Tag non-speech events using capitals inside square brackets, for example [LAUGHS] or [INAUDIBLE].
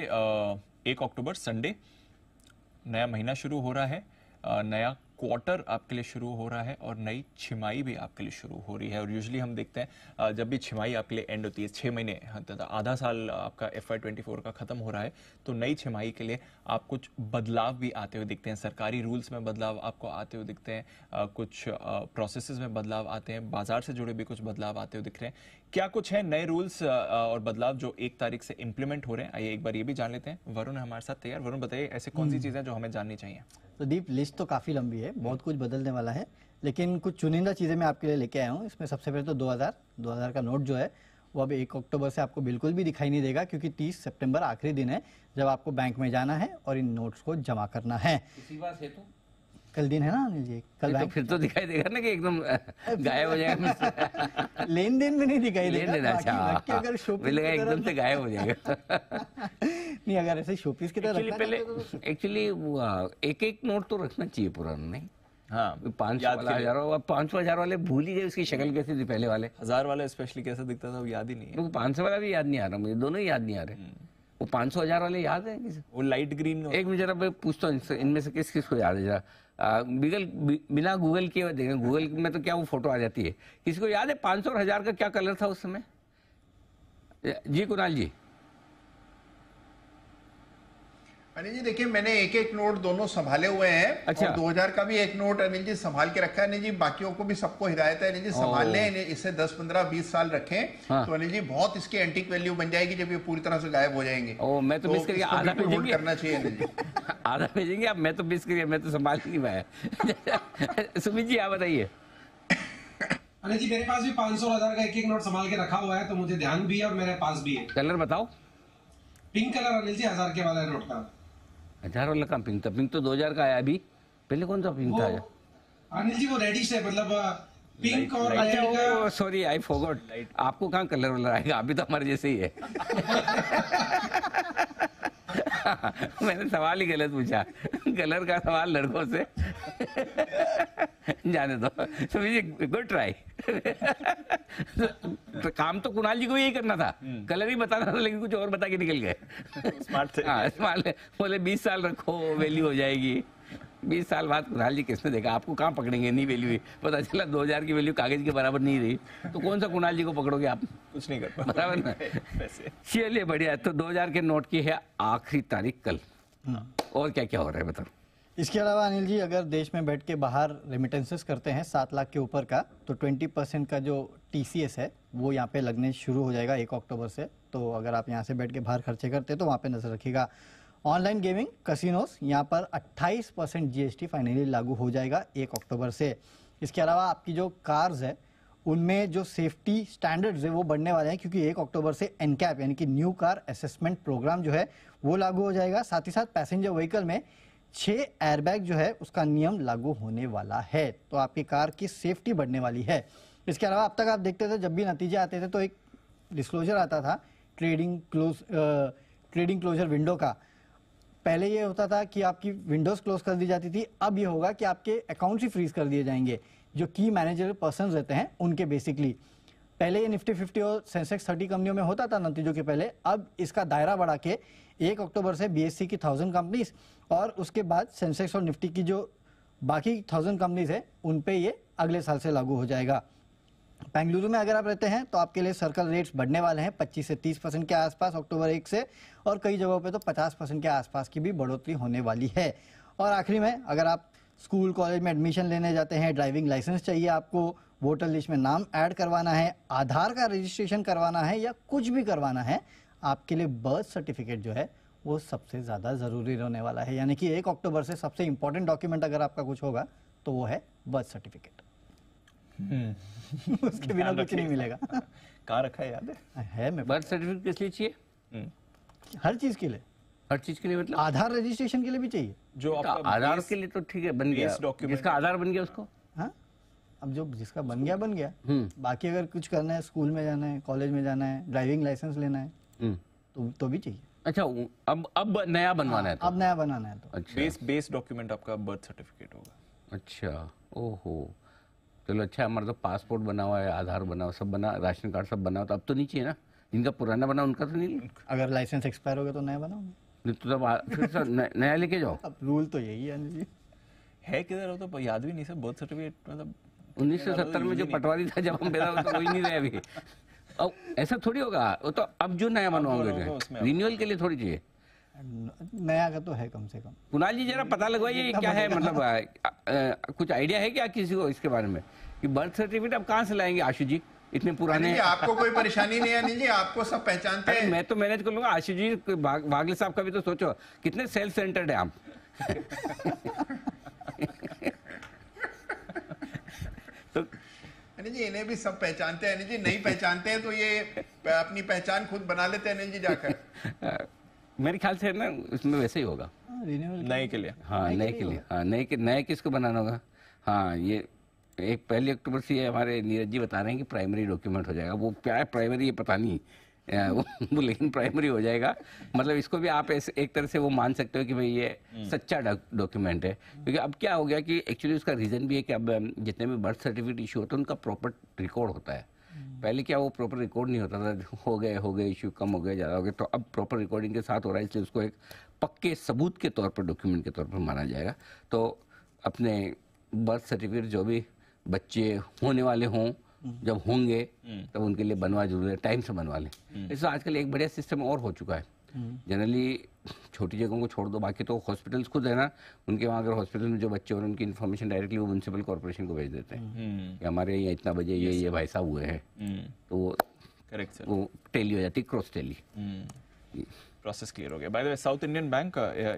एक अक्टूबर संडे नया महीना शुरू हो रहा है नया क्वार्टर आपके लिए शुरू हो रहा है और नई छिमाई भी आपके लिए शुरू हो रही है और यूजली हम देखते हैं जब भी छिमाई आपके लिए एंड होती है छः महीने हाँ, आधा साल आपका एफ आई ट्वेंटी फोर का ख़त्म हो रहा है तो नई छिमाई के लिए आप कुछ बदलाव भी आते हुए दिखते हैं सरकारी रूल्स में बदलाव आपको आते हुए दिखते हैं कुछ प्रोसेस में बदलाव आते हैं बाजार से जुड़े भी कुछ बदलाव आते हुए दिख रहे हैं क्या कुछ है नए रूल्स और बदलाव जो एक तारीख से इम्प्लीमेंट हो रहे हैं आइए एक बार ये भी जान लेते हैं वरुण हमारे साथ तैयार वरुण बताइए ऐसे कौन सी हम्म। चीज़ें जो हमें जाननी चाहिए तो दीप लिस्ट तो काफ़ी लंबी है बहुत कुछ बदलने वाला है लेकिन कुछ चुनिंदा चीज़ें मैं आपके लिए लेके आया हूँ इसमें सबसे पहले तो 2000 2000 का नोट जो है वो अब एक अक्टूबर से आपको बिल्कुल भी दिखाई नहीं देगा क्योंकि 30 सितंबर आखिरी दिन है जब आपको बैंक में जाना है और इन नोट्स को जमा करना है इसी बात हेतु कल दिन है ना अनिल जी कल तो फिर तो दिखाई देगा ना कि एकदम गायब हो जाएगा [LAUGHS] लेन देन में नहीं दिखाई देगा लेन देन अच्छा अगर शोपीस हाँ, एकदम से गायब हो जाएगा [LAUGHS] नहीं अगर ऐसे शोपीस की तरह पहले एक्चुअली एक एक नोट तो रखना चाहिए पुराना नहीं हाँ पाँच वाले भूल ही गए उसकी शक्ल कैसी थी पहले वाले हजार वाले स्पेशली कैसा दिखता था वो याद ही नहीं है सौ वाला भी याद नहीं आ रहा मुझे दोनों ही याद नहीं आ रहे हम्म। वो पाँच सौ हजार वाले याद है किसी वो लाइट ग्रीन एक मिनट जरा मैं पूछता हूँ इनमें से किस किस को याद है जरा गूगल बिना गूगल किए देखें गूगल में तो क्या वो फोटो आ जाती है किसी को याद है पाँच सौ हजार का क्या कलर था उस समय जी कुणाल जी अनिल जी देखिए मैंने एक एक नोट दोनों संभाले हुए हैं अच्छा और 2000 का भी एक नोट अनिल जी संभाल के रखा है अनिल जी बाकियों को भी सबको हिदायत है अनिल जी संभाल लें इसे 10 15 20 साल रखें हाँ। तो अनिल जी बहुत इसकी एंटीक वैल्यू बन जाएगी जब ये पूरी तरह से गायब हो जाएंगे ओ मैं तो, तो आधा भेजेंगे करना चाहिए [LAUGHS] आधा भेजेंगे आप मैं तो मिस करिए मैं तो संभाल ही पाया [LAUGHS] सुमित जी आप बताइए अनिल जी मेरे पास भी पांच सौ हजार का एक एक नोट संभाल के रखा हुआ है तो मुझे ध्यान भी है और मेरे पास भी है कलर बताओ पिंक कलर अनिल जी हजार के वाला नोट का हजार वाला कहाँ पिंक था तो पिंक तो दो हजार का आया अभी पहले कौन सा पिंक था अनिल जी वो रेडिश है मतलब पिंक और सॉरी आई फॉरगॉट आपको कहाँ कलर वाला आएगा अभी तो हमारे जैसे ही है [LAUGHS] [LAUGHS] मैंने सवाल ही गलत पूछा कलर का सवाल लड़कों से [LAUGHS] जाने दो तो गुड ट्राई [LAUGHS] तो काम तो कुणाल जी को यही करना था हम्म। कलर ही बताना था लेकिन कुछ और बता के निकल गए स्मार्ट थे हाँ, बोले बीस साल रखो वैल्यू हो जाएगी बीस साल बाद कुणाल जी किसने देखा आपको कहाँ पकड़ेंगे नहीं वैल्यू पता चला दो हजार की वैल्यू कागज के बराबर नहीं रही तो कौन सा कुणाल जी को पकड़ोगे आप कुछ नहीं कर बराबर ना चलिए बढ़िया तो दो हजार के नोट की है आखिरी तारीख कल हाँ। और क्या क्या हो रहा है बताओ इसके अलावा अनिल जी अगर देश में बैठ के बाहर रेमिटेंसेस करते हैं सात लाख के ऊपर का तो ट्वेंटी परसेंट का जो टी है वो यहाँ पे लगने शुरू हो जाएगा एक अक्टूबर से तो अगर आप यहाँ से बैठ के बाहर खर्चे करते हैं तो वहाँ पे नज़र रखिएगा ऑनलाइन गेमिंग कसिनोस यहाँ पर 28 परसेंट जी फाइनली लागू हो जाएगा एक अक्टूबर से इसके अलावा आपकी जो कार्स है उनमें जो सेफ्टी स्टैंडर्ड्स है वो बढ़ने वाले हैं क्योंकि एक अक्टूबर से एन कैप यानी कि न्यू कार असेसमेंट प्रोग्राम जो है वो लागू हो जाएगा साथ ही साथ पैसेंजर व्हीकल में छः एयरबैग जो है उसका नियम लागू होने वाला है तो आपकी कार की सेफ्टी बढ़ने वाली है इसके अलावा अब तक आप देखते थे जब भी नतीजे आते थे तो एक डिस्क्लोजर आता था trading close trading closure window का पहले ये होता था कि आपकी विंडोज क्लोज कर दी जाती थी अब ये होगा कि आपके अकाउंट्स ही फ्रीज कर दिए जाएंगे जो की मैनेजर पर्सन रहते हैं उनके बेसिकली पहले ये निफ्टी फिफ्टी और सेंसेक्स थर्टी कंपनियों में होता था नतीजों के पहले अब इसका दायरा बढ़ा के एक अक्टूबर से बीएससी की थाउजेंड कंपनीज और उसके बाद सेंसेक्स और निफ्टी की जो बाकी थाउजेंड कंपनीज है उन पर ये अगले साल से लागू हो जाएगा बेंगलुरु में अगर आप रहते हैं तो आपके लिए सर्कल रेट्स बढ़ने वाले हैं 25 से 30 परसेंट के आसपास अक्टूबर एक से और कई जगहों पे तो 50 परसेंट के आसपास की भी बढ़ोतरी होने वाली है और आखिरी में अगर आप स्कूल कॉलेज में एडमिशन लेने जाते हैं ड्राइविंग लाइसेंस चाहिए आपको वोटर लिस्ट में नाम ऐड करवाना है आधार का रजिस्ट्रेशन करवाना है या कुछ भी करवाना है आपके लिए बर्थ सर्टिफिकेट जो है वो सबसे ज़्यादा ज़रूरी रहने वाला है यानी कि एक अक्टूबर से सबसे इंपॉर्टेंट डॉक्यूमेंट अगर आपका कुछ होगा तो वो है बर्थ सर्टिफिकेट हम्म। [LAUGHS] उसके बिना कुछ नहीं मिलेगा कहाँ रखा है याद है है बर्थ सर्टिफिकेट किस लिए चाहिए हम्म। हर चीज़ के लिए हर चीज के लिए मतलब आधार रजिस्ट्रेशन के लिए भी चाहिए जो आपका तो आधार के लिए तो ठीक है बन गया डॉक्यूमेंट जिसका आधार बन गया उसको हाँ। अब जो जिसका बन गया बन गया हम्म। बाकी अगर कुछ करना है स्कूल में जाना है कॉलेज में जाना है ड्राइविंग लाइसेंस लेना है तो तो भी चाहिए अच्छा अब अब नया बनवाना है हाँ, तो। अब नया बनाना है तो अच्छा बेस बेस डॉक्यूमेंट आपका बर्थ सर्टिफिकेट होगा अच्छा ओहो चलो अच्छा हमारा तो पासपोर्ट बना हुआ है आधार बना हुआ सब बना राशन कार्ड सब बना हुआ तो अब तो नहीं चाहिए ना जिनका पुराना बना उनका तो नहीं अगर लाइसेंस एक्सपायर हो गया तो नया बनाओ तो फिर सर नया लेके जाओ अब रूल तो यही है जी है किधर तो याद भी नहीं सर बर्थ सर्टिफिकेट मतलब उन्नीस सौ तो सत्तर में जो पटवारी था जब हम बेरा तो वही नहीं रहे अभी [LAUGHS] अब ऐसा थोड़ी होगा वो तो अब जो नया बनवाओगे रिन्यूअल तो के लिए थोड़ी चाहिए नया का तो है कम से कम कुणाल जी जरा पता लगवाइए क्या है मतलब आ, आ, कुछ आइडिया है क्या किसी को इसके बारे में कि बर्थ सर्टिफिकेट आप कहाँ से लाएंगे आशु जी इतने पुराने जी, आपको कोई परेशानी नहीं है अनिल जी आपको सब पहचानते हैं मैं तो मैनेज कर लूंगा आशु जी भागले साहब का भी तो सोचो कितने सेल्फ सेंटर्ड है आप तो अनिल जी इन्हें भी सब पहचानते हैं अनिल जी नहीं पहचानते हैं तो ये अपनी पहचान खुद बना लेते हैं अनिल जी जाकर [LAUGHS] मेरे ख्याल से ना उसमें वैसे ही होगा हाँ, नए के लिए हाँ नए के लिए हाँ नए के नए किसको बनाना होगा हाँ ये एक पहली अक्टूबर से ये हमारे नीरज जी बता रहे हैं कि प्राइमरी डॉक्यूमेंट हो जाएगा वो क्या है प्राइमरी ये पता नहीं वो लेकिन प्राइमरी हो जाएगा मतलब इसको भी आप ऐसे एक तरह से वो मान सकते हो कि भाई ये हम्म। सच्चा डॉक्यूमेंट है क्योंकि अब क्या हो गया कि एक्चुअली उसका रीज़न भी है कि अब जितने भी बर्थ सर्टिफिकेट इशू होते हैं उनका प्रॉपर रिकॉर्ड होता है हम्म। पहले क्या वो प्रॉपर रिकॉर्ड नहीं होता था [LAUGHS] हो गए हो गए इश्यू कम हो गए ज़्यादा हो गए तो अब प्रॉपर रिकॉर्डिंग के साथ हो रहा है इसलिए उसको एक पक्के सबूत के तौर पर डॉक्यूमेंट के तौर पर माना जाएगा तो अपने बर्थ सर्टिफिकेट जो भी बच्चे होने वाले हों हम्म। जब होंगे हम्म। तब उनके लिए बनवा जरूरी है टाइम से बनवा लें इस आजकल एक बढ़िया सिस्टम और हो चुका है जनरली छोटी जगहों को छोड़ दो बाकी तो हॉस्पिटल्स खुद है ना उनके वहाँ अगर हॉस्पिटल में जो बच्चे हो उनकी इन्फॉर्मेशन डायरेक्टली वो म्यूनसिपल कॉरपोरेशन को भेज देते हैं हम्म। कि हमारे यहाँ इतना बजे ये ये भाई साहब हुए हैं हम्म। तो वो करेक्ट वो टेली हो जाती है क्रॉस टेली प्रोसेस क्लियर हो गया by the way South Indian bank